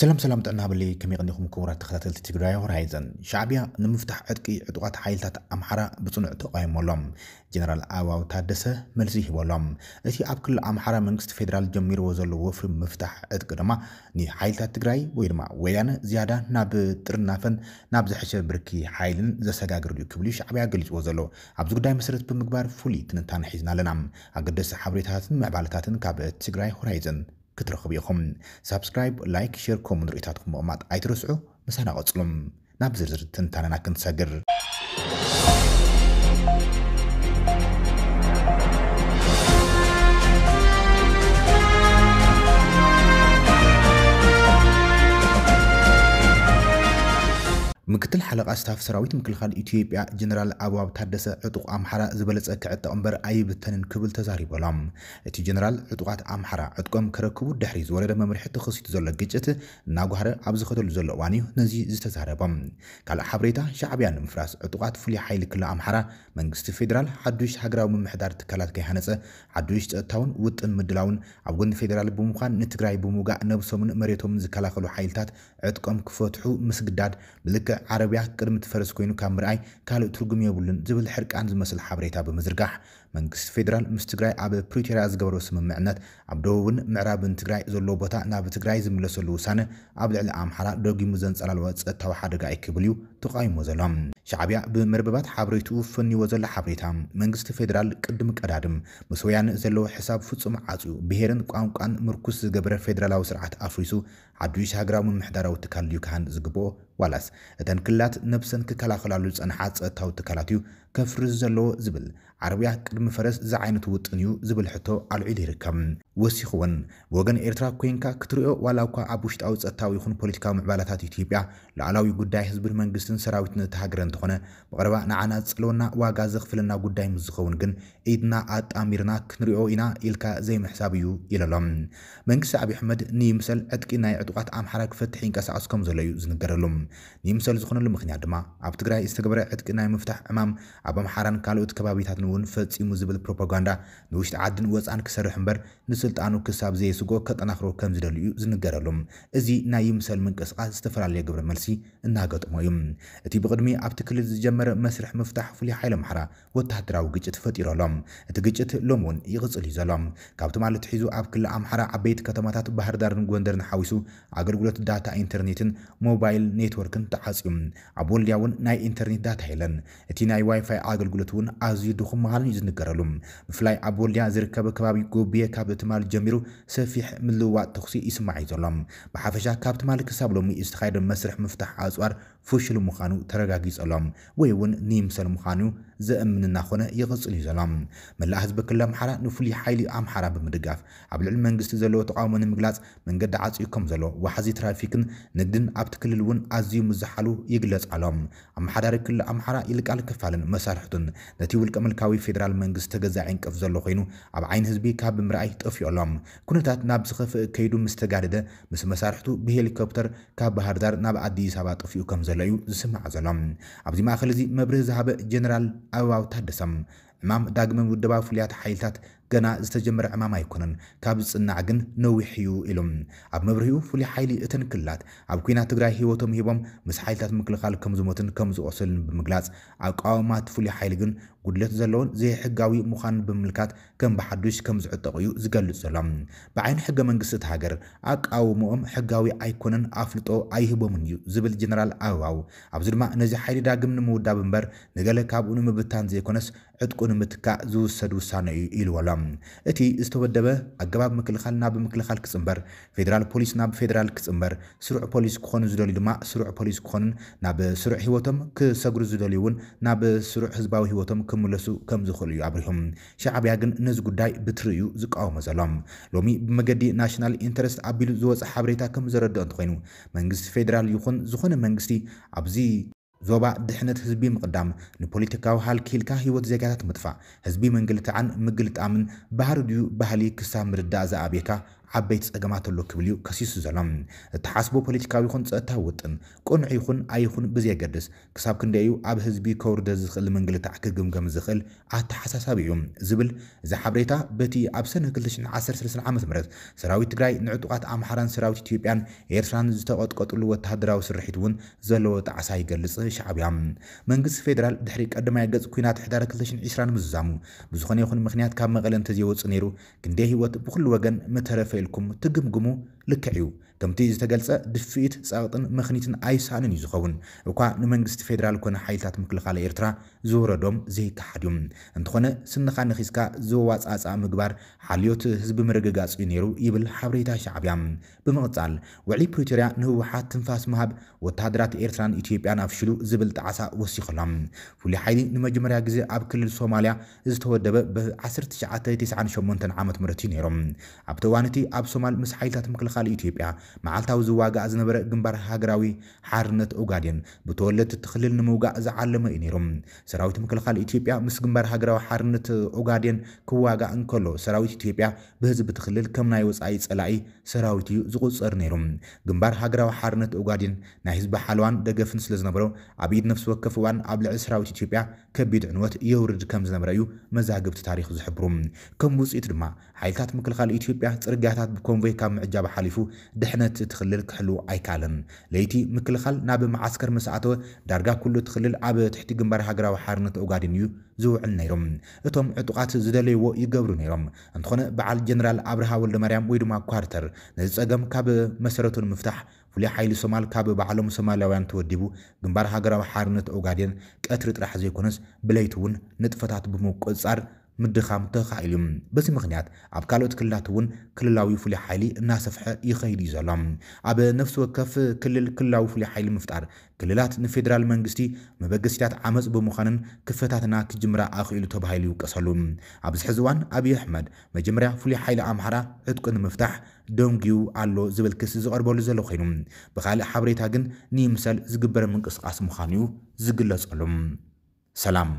ሰላም ሰላም ጥዕና በለይ ከመይ ቀኒኹም ክቡራት ተከታተልቲ ትግራይ ሆራይዘን ሻዕብያ ንምፍታሕ ዕጥቂ ዕጡቃት ሓይልታት ኣምሓራ ብፅኑዕ ተቃይሞሎም ጀነራል ኣባው ታደሰ መልሲ ሂበሎም እቲ ኣብ ክልል ኣምሓራ መንግስቲ ፌደራል ጀሚርዎ ዘሎ ወፍሪ ምፍታሕ ዕጥቂ ድማ ንሓይልታት ትግራይ ወይ ድማ ወያነ ዝያዳ ናብ ጥርናፈን ናብ ዘሐሸ ብርኪ ሓይልን ዘሰጋግር ዩ ክብል ሻዕብያ ገሊፅዎ ዘሎ ኣብዚ ጉዳይ መሰረት ብምግባር ፍሉይ ትንታን ሒዝና ኣለና ኣገደሲ ሓበሬታትን ምዕባለታትን ካብ ትግራይ ሆራይዘን ክትረኽብ ኢኹም ሳብስክራይብ ላይክ ሸር ከምኡ ንሪኢታትኩም ምቕማጥ ኣይትርስዑ ምሳና ቐፅሎም ናብ ዝርዝር ትንታነና ክንሰግር ምክትል ሓለቓ ስታፍ ሰራዊት ምክልኻል ኢትዮጵያ ጀነራል ኣብዋብ ታደሰ ዕጡቕ ኣምሓራ ዝበለፀ ክዕጠቕ እምበር ኣይብተንን ክብል ተዛሪቡ እቲ ጀነራል ዕጡቓት ኣምሓራ ዕጥቆም ክረክቡ ድሕሪ ዝወረደ መምርሒ ተኸሲቱ ዘሎ ግጭት እናጓህረ ኣብ ዝኸተሉ ዘሎ እዋን እዩ ነዚ ዝተዛረቦም ካልእ ሓበሬታ ሻዕብያ ንምፍራስ ዕጡቓት ፍሉይ ሓይሊ ክልል ኣምሓራ መንግስቲ ፌደራል ሓዱሽ ሃገራዊ ምምሕዳር ትካላት ከይሃነፀ ሓዱሽ ፀጥታውን ውጥን ምድላውን ኣብ ጎኒ ፌደራል ብምዃን ንትግራይ ብምውጋእ ነብሶምን መሬቶምን ዝከላኸሉ ሓይልታት ዕጥቆም ክፈትሑ ምስግዳድ ብልክዕ ዓረብያ ቅድሚ ትፈረስ ኮይኑ ካብ ምርኣይ ካልእ ትርጉም የብሉን ዝብል ሕርቃን ዝመስል ሓበሬታ ብምዝርጋሕ መንግስቲ ፌደራል ምስ ትግራይ ኣብ ፕሪቶርያ ዝገበሮ ስምምዕነት ኣብ ደቡብን ምዕራብን ትግራይ ዘሎ ቦታ ናብ ትግራይ ዝምለሰሉ ውሳነ ኣብ ልዕሊ ኣምሓራ ደጊሙ ዘንፀላለወ ፀጥታዊ ሓደጋ ኣይክብል እዩ ተቃይሞ ዘሎም ሻዕብያ ብመርበባት ሓበሬትኡ ፈኒዎ ዘሎ ሓበሬታ መንግስቲ ፌደራል ቅድሚ ቀዳድም ምስ ወያነ ዘለዎ ሕሳብ ፍፁም ዓፅዩ ብሄርን ቋንቋን ምርኩስ ዝገበረ ፌደራላዊ ስርዓት ኣፍሪሱ ሓዱሽ ሃገራዊ ምምሕዳራዊ ትካል ልዩ ካህን ዝግብኦ ዋላስ እተን ክልላት ነብሰን ክከላኸላሉ ዝፀንሓ ፀጥታዊ ትካላት እዩ ከፍርዝ ዘለዎ ዝብል ዓረብያ ቅድሚ ፈረስ እዚ ዓይነት ውጥን እዩ ዝብል ሕቶ ኣልዒሉ ይርከብ ወሲኹ እውን ወገን ኤርትራ ኮንካ ክትሪኦ ዋላ እኳ ኣብ ውሽጣዊ ፀጥታዊ ይኹን ፖለቲካዊ ምዕባላታት ኢትዮጵያ ላዕላዊ ጉዳይ ህዝብን መንግስትን ሰራዊትን እተሃገረ እንተኾነ ብቐረባ ንዓና ዝፅለወና ዋጋ ዘኽፍለና ጉዳይ ምስ ዝኸውን ግን ኢድና ኣጣሚርና ክንሪኦ ኢና ኢልካ ዘይምሕሳብ እዩ ኢለሎም መንግስቲ ኣብዪ ኣሕመድ ንይምሰል ዕጥቂ ናይ ዕጡቃት ኣምሓራ ክፈትሕ ይንቀሳቀስ ከም ዘሎ እዩ ዝንገረሉ ንይምሰል ዝኾነሉ ምክንያት ድማ ኣብ ትግራይ ዝተገበረ ዕጥቂ ናይ ምፍታሕ ዕማም ኣብ ኣምሓራን ካልኦት ከባቢታት እውን ፈፂሙ ዝብል ፕሮፓጋንዳ ንውሽጢ ዓድን ወፃን ክሰርሕ እምበር ንስልጣኑ ክሳብ ዘየስጎ ከጠናክሮ ከም ዝደልዩ ዝንገረሎም እዚ ናይ ይምሰል ምንቅስቃስ ዝተፈላለየ ግብረ መልሲ እናገጥሞ እዩ እቲ ብቅድሚ ኣብቲ ክልል ዝጀመረ መስርሕ ምፍታሕ ፍሉይ ሓይለ ኣምሓራ ወታሃደራዊ ግጭት ፈጢሩ ኣሎም እቲ ግጭት ሎም እውን ይቕፅል እዩ ዘሎ ካብቲ ማለት ሒዙ ኣብ ክልል ኣምሓራ ዓበይቲ ከተማታት ባህርዳርን ጎንደርን ሓዊሱ ኣገልግሎት ዳታ ኢንተርኔትን ሞባይል ኔትወርክን ተዓፅዩ ኣብ ወልድያ እውን ናይ ኢንተርኔት ዳታ የለን እቲ ናይ ዋይፋይ ኣገልግሎት እውን ኣዝዩ ድኹም ምዃኑን እዩ ዝንገረሉ ብፍላይ ኣብ ወልድያ ዝርከብ ከባቢ ጎብየ ካብ ትማል ጀሚሩ ሰፊሕ ምልውዋጥ ተኽሲ ይስማዕ እዩ ዘሎ ብሓፈሻ ካብ ትማል ክሳብ ሎሚ ዝተኻየደ መስርሕ ምፍታሕ ኣፅዋር ፍሽሉ ምዃኑ ተረጋጊፀሎም ወይ እውን ንይምሰል ምዃኑ ዘእምን እናኾነ ይቕፅል እዩ ዘሎ መላእ ህዝቢ ክልል ኣምሓራ ንፍሉይ ሓይሊ ኣምሓራ ብምድጋፍ ኣብ ልዕሊ መንግስቲ ዘለዎ ተቃውሞ ንምግላፅ መንገዲ ዓፅዩ ከም ዘሎ ዋሕዚ ትራፊክን ንግድን ኣብቲ ክልል እውን ኣዝዩ ምዝሓሉ ይግለጽ ኣሎም ኣመሓዳሪ ክልል ኣምሓራ ይልቃል ክፋልን መሳርሕቱን ነቲ ውልቀ መልካዊ ብሔራዊ ፌደራል መንግስቲ ተገዛዒ ዕንቅፍ ዘሎ ኮይኑ ኣብ ዓይኒ ህዝቢ ካብ ብምርኣይ ጠፍዩ ኣሎም ኩነታት ናብ ዝኸፍእ ከይዱ ምስ ተጋደደ ምስ መሳርሕቱ ብሄሊኮፕተር ካብ ባህርዳር ናብ ኣዲስ ኣበባ ጠፍኡ ከም ዘሎ እዩ ዝስማዕ ዘሎም ኣብዚ ማእኸል እዚ መብርህ ዝሃበ ጀነራል ኣበባው ታደሰም ሕማም ዳግመ ውድባ ፍሉያት ሓይልታት ገና ዝተጀመረ ዕማም ኣይኮነን ካብ ዝፅናዕ ግን ነዊሕ እዩ ኢሎም ኣብ መብርሂኡ ፍሉይ ሓይሊ እተን ክልላት ኣብ ኩናት ትግራይ ሂወቶም ሂቦም ምስ ሓይልታት ምክልኻል ከም ዝሞትን ከም ዝቆሰልን ብምግላጽ ኣቃዋማት ፍሉይ ሓይሊ ግን ጉድለት ዘለዎን ዘይሕጋዊ ምዃን ብምልካት ከም ብሓዱሽ ከም ዝዕጠቕ እዩ ዝገልፅ ዘሎ ብዓይኒ ሕገ መንግስቲ እቲ ሃገር ኣቃውሞኦም ሕጋዊ ኣይኮነን ኣፍልጦ ኣይህቦምን እዩ ዝብል ጀነራል ኣበባው ኣብዚ ድማ ነዚ ሓይሊ ዳግም ንምውዳብ እምበር ንገለ ካብኡ ንምብታን ዘይኮነስ ዕጥቁ እውን ምትካ ዝውሰድ ውሳነ እዩ ኢልዎ ኣሎ እቲ ዝተወደበ ኣገባብ ምክልኻል ናብ ምክልኻል ክፅምበር ፌደራል ፖሊስ ናብ ፌደራል ክፅምበር ስሩዕ ፖሊስ ክኾኑ ዝደልዩ ድማ ስሩዕ ፖሊስ ክኾኑን ናብ ስሩዕ ሂወቶም ክሰግሩ ዝደልዩ እውን ናብ ስሩዕ ህዝባዊ ሂወቶም ክምለሱ ከም ዝኽእሉ እዩ ኣብሪሁም ሻዕብያ ግን ነዚ ጉዳይ እዩ ዝቃወሞ ዘሎም ሎሚ ብመገዲ ናሽናል ኢንተረስት ኣቢሉ ዝወፅእ ሓበሬታ ከም ዘረድኦ እንተኮይኑ መንግስቲ ፌደራል ይኹን ዝኾነ መንግስቲ ኣብዚ ዞባ ድሕነት ህዝቢ ምቕዳም ንፖለቲካዊ ሃልኪ ኢልካ ህይወት ዜጋታት ምጥፋእ ህዝቢ መንግልትዓን ምግልጣምን ባህሪ ድዩ ባህሊ ክሳብ ምርዳእ ዝኣብየካ ዓበይቲ ፀገማት ኣሎ ክብል እዩ ከሲሱ ዘሎ እተሓስቦ ፖለቲካዊ ይኹን ፀጥታ ውጥን ቁንዕ ይኹን ኣይኹን ብዘየገድስ ክሳብ ክንደይ እዩ ኣብ ህዝቢ ከውርደ ዝኽእል መንግልታዕ ክግምገም ዝኽእል ኣተሓሳሳቢ እዩ ዝብል እዚ ሓበሬታ በቲ ኣብ ሰነ 2013 ዓ ም ሰራዊት ትግራይ ንዕጡቃት ኣምሓራን ሰራዊት ኢትዮጵያን ኤርትራን ዝተቐጥቀጥሉ ወተሃደራዊ ስርሒት እውን ዘለዎ ጣዕሳ ይገልፅ ሻዕብያ መንግስቲ ፌደራል ድሕሪ ቀዳማይ ገጽ ኩናት ሕዳር 2020 ምዝዛሙ ብዝኾነ ይኹን ምክንያት ካብ መቐለ እንተዘይወፅእ ነይሩ ክንደይ ሂወት ብኩሉ ወገን መተረፈ ኢልኩም ትግምግሙ ልክዕ እዩ ከምቲ ዝተገልፀ ድፍኢት ፃቕጥን መኽኒትን ኣይሳንን እዩ ዝኸውን እኳ ንመንግስቲ ፌደራል ኮነ ሓይልታት ምክልኻል ኤርትራ ዝወረዶም ዘይከሓድ እዩ እንትኾነ ስንኻ ንኺስካ ዝወዋፃፃ ምግባር ሓልዮት ህዝቢ ምርግጋፅ እዩ ነይሩ ይብል ሓበሬታ ሻዕብያ ብምቕፃል ውዕሊ ፕሪቶርያ ንህወሓት ትንፋስ ምሃብ ወታደራት ኤርትራን ኢትዮጵያን ኣፍሽሉ ዝብል ጣዓሳ ወሲኽሎም ፍሉይ ሓይሊ ንመጀመርያ ግዜ ኣብ ክልል ሶማልያ ዝተወደበ ብ1998 ዓ ም እዩ ነይሮም ኣብቲ እዋን እቲ ኣብ ሶማል ምስ ሓይልታት ምክልኻል ኢትዮጵያ መዓልታዊ ዝዋጋእ ዝነበረ ግንባር ሃገራዊ ሓርነት ኦጋዴን ብተወለድቲ ትኽልል ንምውጋእ ዝዓለመ እዩ ነይሮም ሰራዊት ምክልኻል ኢትዮጵያ ምስ ግንባር ሃገራዊ ሓርነት ኦጋዴን ክዋጋእ እንከሎ ሰራዊት ኢትዮጵያ ብህዝቢ ትኽልል ከም ናይ ወፃኢ ፀላኢ ሰራዊት እዩ ዝቁፀር ነይሩ ግንባር ሃገራዊ ሓርነት ኦጋዴን ናይ ህዝቢ ሓለዋን ደገፍን ስለ ዝነበሮ ኣብ ኢድ ነፍሲ ወከፍ እዋን ኣብ ልዕሊ ሰራዊት ኢትዮጵያ ከቢድ ዕንወት የውርድ ከም ዝነበረ እዩ መዛግብቲ ታሪክ ዝሕብሩ ከም ውፅኢት ድማ ሓይልታት ምክልኻል ኢትዮጵያ ፅርግያታት ብኮንቮይ ካብ ምዕጃብ ሓሊፉ ድሕን ክሕነት እቲ ክልል ክሕልው ኣይካልን ለይቲ ምክልኻል ናብ መዓስከር መስኣተወ ዳርጋ ኩሉ እቲ ክልል ኣብ ትሕቲ ግንባር ሃገራዊ ሓርነት ኦጋድን እዩ ዝውዕል ነይሮም እቶም ዕጡቃት ዝደለይዎ ይገብሩ ነይሮም እንትኾነ በዓል ጀነራል ኣብርሃ ወልደ ማርያም ወይ ድማ ኳርተር ነዚ ፀገም ካብ መሰረቱ ንምፍታሕ ፍሉይ ሓይሊ ሶማል ካብ ባዕሎም ሶማልያውያን ተወዲቡ ግንባር ሃገራዊ ሓርነት ኦጋዴን ቀትሪ ጥራሕ ዘይኮነስ ብለይቲ እውን ንጥፈታት ብምቆፃር ምድኻም ተኻኢሉ በዚ ምክንያት ኣብ ካልኦት ክልላት እውን ክልላዊ ፍሉይ ሓይሊ እናሰፍሐ ይኸይድ እዩ ዘሎ ኣብ ነፍሲ ወከፍ ክልል ክልላዊ ፍሉይ ሓይሊ ምፍጣር ክልላት ንፌደራል መንግስቲ መበገሲታት ዓመፅ ብምዃንን ክፈታትና ክጅምራ ኣኽኢሉ ተባሂሉ ይውቀሰሉ ኣብዚ ሕዚ እዋን ኣብዪ ኣሕመድ መጀመርያ ፍሉይ ሓይሊ ኣምሓራ ዕጥቂ ንምፍታሕ ደንጊዩ ኣሎ ዝብል ክስ ዝቐርበሉ ዘሎ ኮይኑ ብካልእ ሓበሬታ ግን ንምሰል ዝግበረ ምንቅስቃስ ምዃኑ እዩ ዝግለጸሉ ሰላም